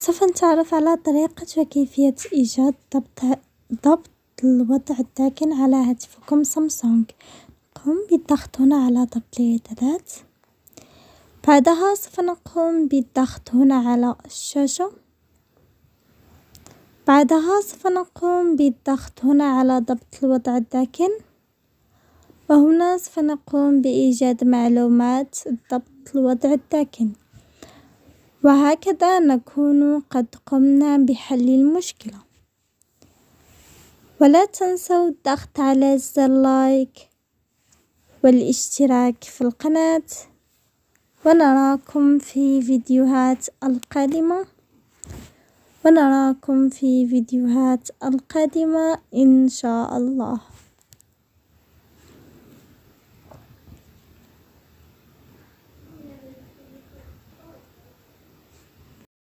سوف نتعرف على طريقة وكيفية إيجاد ضبط-ضبط الوضع الداكن على هاتفكم سامسونج، قم بالضغط هنا على ضبط الإعدادات، بعدها سوف نقوم بالضغط هنا على الشاشة، بعدها سوف نقوم بالضغط هنا على ضبط الوضع الداكن، وهنا سوف نقوم بإيجاد معلومات ضبط الوضع الداكن. وهكذا نكون قد قمنا بحل المشكلة، ولا تنسوا الضغط على زر لايك والاشتراك في القناة، ونراكم في فيديوهات القادمة، ونراكم في فيديوهات القادمة إن شاء الله.